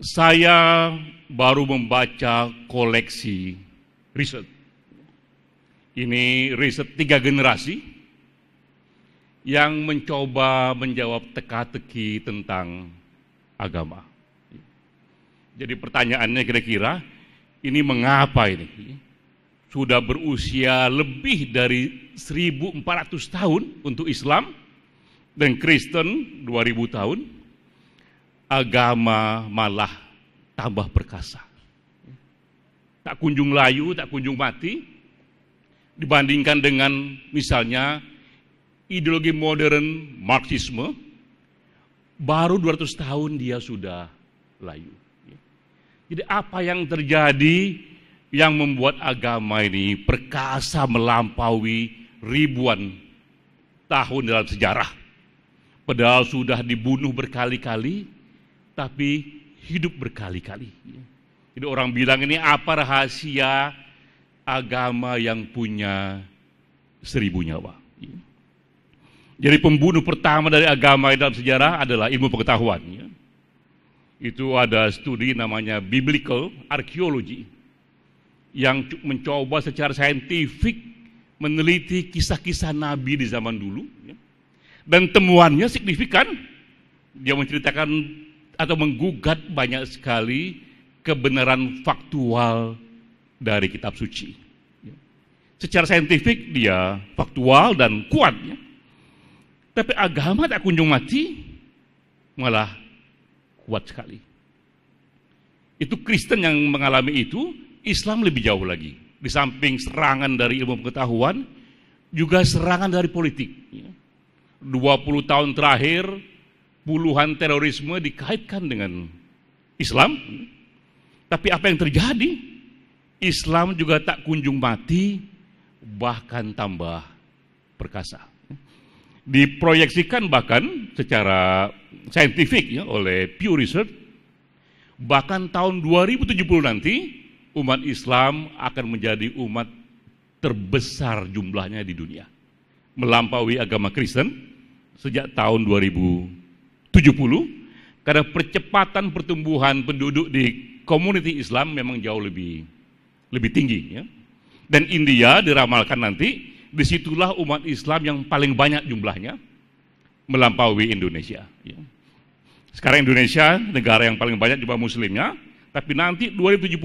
saya baru membaca koleksi riset. Ini riset tiga generasi yang mencoba menjawab teka-teki tentang agama. Jadi pertanyaannya kira-kira ini mengapa ini? Sudah berusia lebih dari 1400 tahun untuk Islam dan Kristen 2000 tahun agama malah tambah perkasa. Tak kunjung layu, tak kunjung mati, dibandingkan dengan misalnya ideologi modern Marxisme, baru 200 tahun dia sudah layu. Jadi apa yang terjadi yang membuat agama ini perkasa melampaui ribuan tahun dalam sejarah. Padahal sudah dibunuh berkali-kali, tapi hidup berkali-kali. Jadi orang bilang ini apa rahasia agama yang punya seribu nyawa. Jadi pembunuh pertama dari agama dalam sejarah adalah ilmu pengetahuan. Itu ada studi namanya biblical archaeology yang mencoba secara saintifik meneliti kisah-kisah nabi di zaman dulu. Ya. Dan temuannya signifikan. Dia menceritakan atau menggugat banyak sekali kebenaran faktual dari kitab suci. Ya. Secara saintifik dia faktual dan kuat. Ya. Tapi agama tak kunjung mati, malah kuat sekali. Itu Kristen yang mengalami itu, Islam lebih jauh lagi. Di samping serangan dari ilmu pengetahuan, juga serangan dari politik. 20 ya. tahun terakhir, puluhan terorisme dikaitkan dengan Islam. Tapi apa yang terjadi? Islam juga tak kunjung mati, bahkan tambah perkasa. Diproyeksikan bahkan secara saintifik ya, oleh Pew Research, bahkan tahun 2070 nanti umat Islam akan menjadi umat terbesar jumlahnya di dunia. Melampaui agama Kristen sejak tahun 2000 70 karena percepatan pertumbuhan penduduk di komuniti Islam memang jauh lebih lebih tinggi ya. Dan India diramalkan nanti disitulah umat Islam yang paling banyak jumlahnya melampaui Indonesia. Ya. Sekarang Indonesia negara yang paling banyak jumlah muslimnya, tapi nanti 2070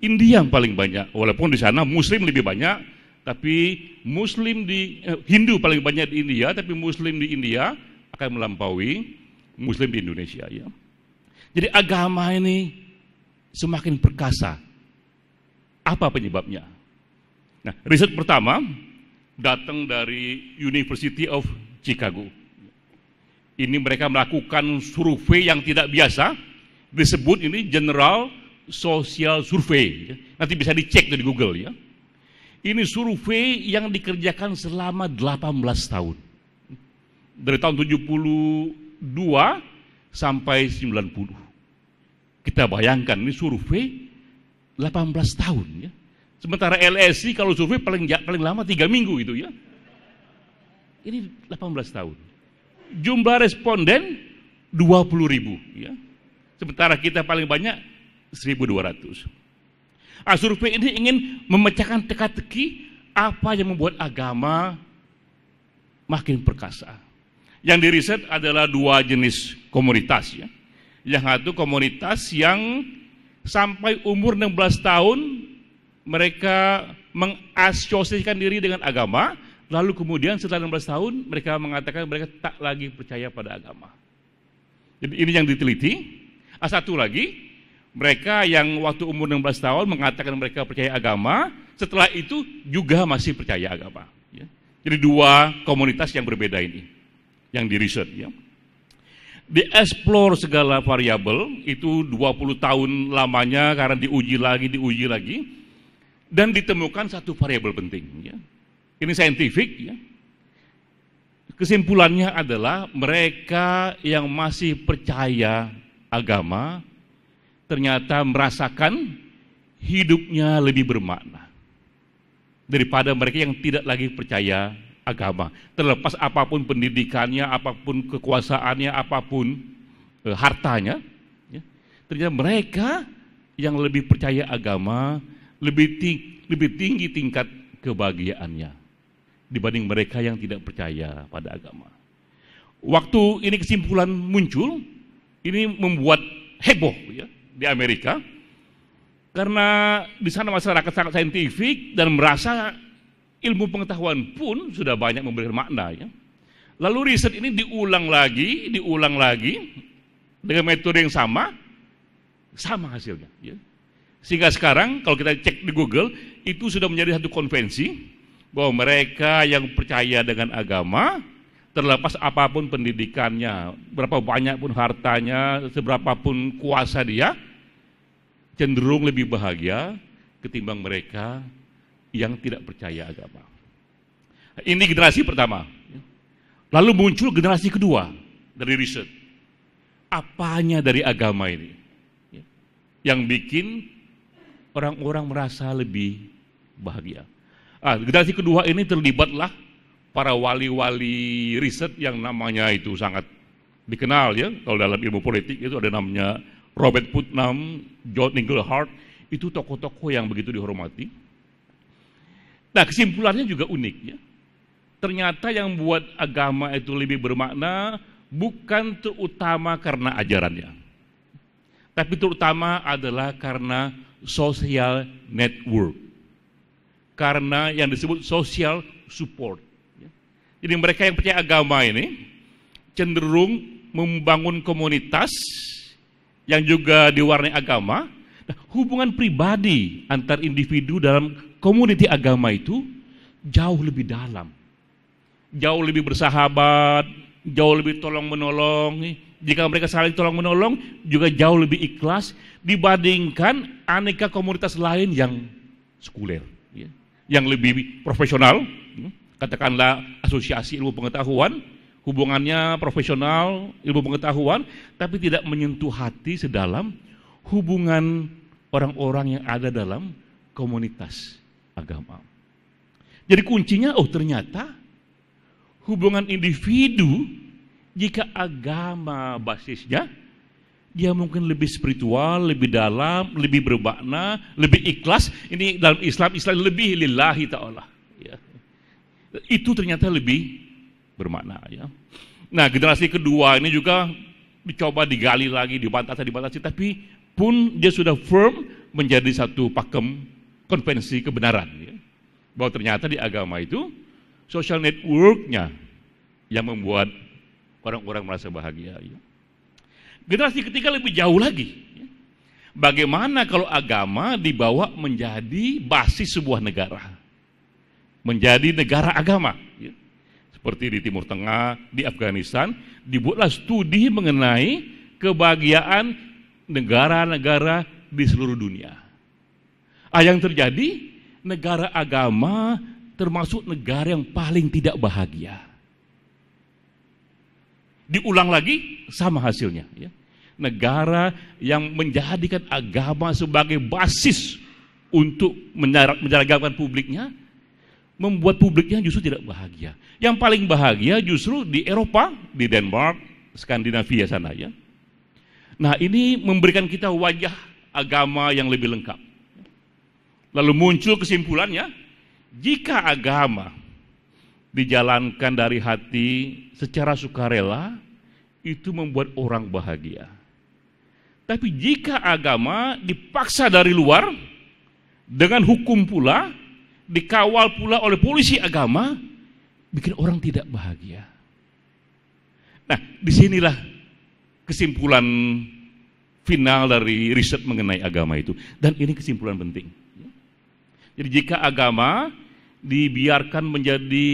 India yang paling banyak. Walaupun di sana muslim lebih banyak, tapi muslim di eh, Hindu paling banyak di India, tapi muslim di India akan melampaui Muslim di Indonesia ya. Jadi agama ini semakin perkasa. Apa penyebabnya? Nah, riset pertama datang dari University of Chicago. Ini mereka melakukan survei yang tidak biasa, disebut ini General Social Survey. Nanti bisa dicek di Google ya. Ini survei yang dikerjakan selama 18 tahun. Dari tahun 70 sampai 90. Kita bayangkan ini survei 18 tahun ya. Sementara LSI kalau survei paling paling lama 3 minggu itu ya. Ini 18 tahun. Jumlah responden 20 ribu ya. Sementara kita paling banyak 1200. Ah, survei ini ingin memecahkan teka-teki apa yang membuat agama makin perkasa yang diriset adalah dua jenis komunitas ya. Yang satu komunitas yang sampai umur 16 tahun mereka mengasosiasikan diri dengan agama, lalu kemudian setelah 16 tahun mereka mengatakan mereka tak lagi percaya pada agama. Jadi ini yang diteliti. Ah, satu lagi, mereka yang waktu umur 16 tahun mengatakan mereka percaya agama, setelah itu juga masih percaya agama. Ya. Jadi dua komunitas yang berbeda ini yang di riset ya. explore segala variabel itu 20 tahun lamanya karena diuji lagi, diuji lagi dan ditemukan satu variabel penting ya. Ini saintifik ya. Kesimpulannya adalah mereka yang masih percaya agama ternyata merasakan hidupnya lebih bermakna daripada mereka yang tidak lagi percaya agama. Terlepas apapun pendidikannya, apapun kekuasaannya, apapun e, hartanya, ya, ternyata mereka yang lebih percaya agama lebih ting lebih tinggi tingkat kebahagiaannya dibanding mereka yang tidak percaya pada agama. Waktu ini kesimpulan muncul, ini membuat heboh ya, di Amerika karena di sana masyarakat sangat saintifik dan merasa Ilmu pengetahuan pun sudah banyak memberikan makna ya. Lalu riset ini diulang lagi, diulang lagi dengan metode yang sama, sama hasilnya. Ya. Sehingga sekarang kalau kita cek di Google itu sudah menjadi satu konvensi bahwa mereka yang percaya dengan agama terlepas apapun pendidikannya, berapa banyak pun hartanya, seberapa pun kuasa dia, cenderung lebih bahagia ketimbang mereka yang tidak percaya agama. Ini generasi pertama. Lalu muncul generasi kedua dari riset. Apanya dari agama ini? Yang bikin orang-orang merasa lebih bahagia. Ah, generasi kedua ini terlibatlah para wali-wali riset yang namanya itu sangat dikenal ya. Kalau dalam ilmu politik itu ada namanya Robert Putnam, John Inglehart. Itu tokoh-tokoh yang begitu dihormati Nah kesimpulannya juga unik ya. Ternyata yang buat agama itu lebih bermakna bukan terutama karena ajarannya. Tapi terutama adalah karena social network. Karena yang disebut social support. Ya. Jadi mereka yang percaya agama ini cenderung membangun komunitas yang juga diwarnai agama hubungan pribadi antar individu dalam komuniti agama itu jauh lebih dalam. Jauh lebih bersahabat, jauh lebih tolong-menolong. Jika mereka saling tolong-menolong juga jauh lebih ikhlas dibandingkan aneka komunitas lain yang sekuler. Ya. Yang lebih profesional, ya. katakanlah asosiasi ilmu pengetahuan, hubungannya profesional, ilmu pengetahuan, tapi tidak menyentuh hati sedalam hubungan orang-orang yang ada dalam komunitas agama. Jadi kuncinya, oh ternyata hubungan individu jika agama basisnya, dia mungkin lebih spiritual, lebih dalam, lebih bermakna, lebih ikhlas. Ini dalam Islam, Islam lebih lillahi ta'ala. Ya. Itu ternyata lebih bermakna. Ya. Nah generasi kedua ini juga dicoba digali lagi, dibantah, dibatasi. Tapi pun dia sudah firm menjadi satu pakem konvensi kebenaran. Ya. Bahwa ternyata di agama itu social networknya yang membuat orang-orang merasa bahagia. Ya. Generasi ketiga lebih jauh lagi. Ya. Bagaimana kalau agama dibawa menjadi basis sebuah negara, menjadi negara agama? Ya. Seperti di Timur Tengah, di Afghanistan, dibuatlah studi mengenai kebahagiaan negara-negara di seluruh dunia. Ah, yang terjadi, negara agama termasuk negara yang paling tidak bahagia. Diulang lagi, sama hasilnya. Ya. Negara yang menjadikan agama sebagai basis untuk menjalankan publiknya, membuat publiknya justru tidak bahagia. Yang paling bahagia justru di Eropa, di Denmark, Skandinavia sana ya Nah ini memberikan kita wajah agama yang lebih lengkap. Lalu muncul kesimpulannya, jika agama dijalankan dari hati secara sukarela, itu membuat orang bahagia. Tapi jika agama dipaksa dari luar, dengan hukum pula, dikawal pula oleh polisi agama, bikin orang tidak bahagia. Nah, disinilah kesimpulan final dari riset mengenai agama itu. Dan ini kesimpulan penting. Jadi jika agama dibiarkan menjadi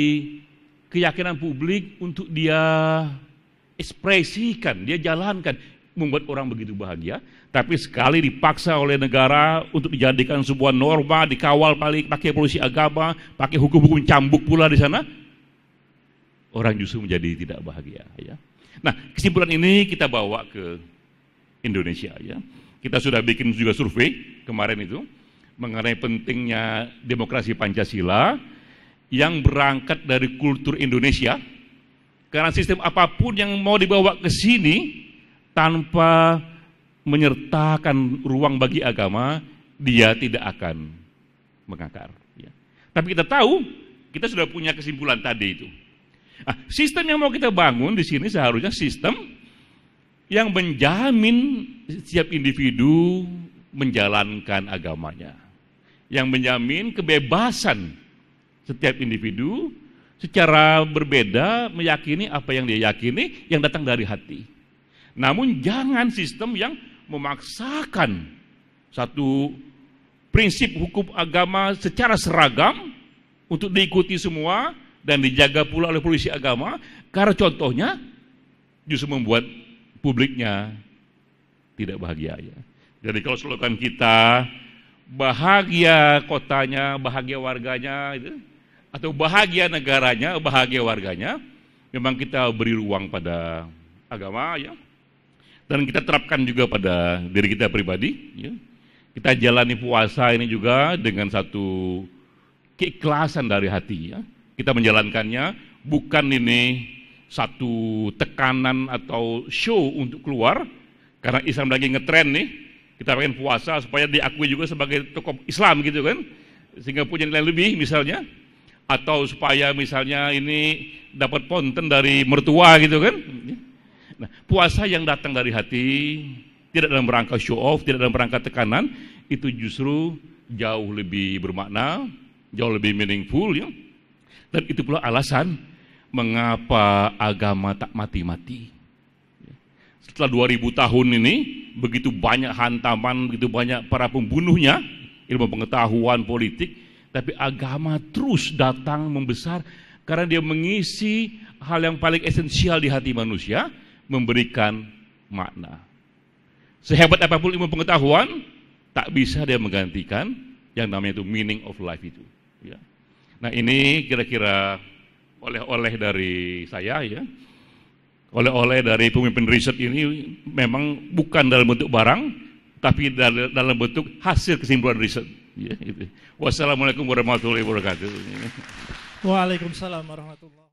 keyakinan publik untuk dia ekspresikan, dia jalankan, membuat orang begitu bahagia, tapi sekali dipaksa oleh negara untuk dijadikan sebuah norma, dikawal paling pakai polisi agama, pakai hukum-hukum cambuk pula di sana, orang justru menjadi tidak bahagia. Ya. Nah, kesimpulan ini kita bawa ke Indonesia ya. Kita sudah bikin juga survei kemarin itu mengenai pentingnya demokrasi Pancasila yang berangkat dari kultur Indonesia. Karena sistem apapun yang mau dibawa ke sini tanpa menyertakan ruang bagi agama, dia tidak akan mengakar. Ya. Tapi kita tahu, kita sudah punya kesimpulan tadi itu Nah, sistem yang mau kita bangun di sini seharusnya sistem yang menjamin setiap individu menjalankan agamanya, yang menjamin kebebasan setiap individu secara berbeda meyakini apa yang dia yakini yang datang dari hati. Namun jangan sistem yang memaksakan satu prinsip hukum agama secara seragam untuk diikuti semua dan dijaga pula oleh polisi agama karena contohnya justru membuat publiknya tidak bahagia ya. Jadi kalau selokan kita bahagia kotanya, bahagia warganya itu atau bahagia negaranya, bahagia warganya, memang kita beri ruang pada agama ya. Dan kita terapkan juga pada diri kita pribadi ya. Kita jalani puasa ini juga dengan satu keikhlasan dari hati ya kita menjalankannya bukan ini satu tekanan atau show untuk keluar karena Islam lagi ngetren nih kita pengen puasa supaya diakui juga sebagai tokoh Islam gitu kan sehingga punya nilai lebih misalnya atau supaya misalnya ini dapat ponten dari mertua gitu kan nah puasa yang datang dari hati tidak dalam rangka show off tidak dalam rangka tekanan itu justru jauh lebih bermakna jauh lebih meaningful ya dan itu pula alasan mengapa agama tak mati-mati. Setelah 2000 tahun ini, begitu banyak hantaman, begitu banyak para pembunuhnya, ilmu pengetahuan, politik, tapi agama terus datang membesar karena dia mengisi hal yang paling esensial di hati manusia, memberikan makna. Sehebat apapun ilmu pengetahuan, tak bisa dia menggantikan yang namanya itu meaning of life itu. Ya. Nah ini kira-kira oleh-oleh dari saya ya. Oleh-oleh dari pemimpin riset ini memang bukan dalam bentuk barang, tapi dalam bentuk hasil kesimpulan riset. Ya, gitu. Wassalamualaikum warahmatullahi wabarakatuh. Waalaikumsalam warahmatullahi wabarakatuh.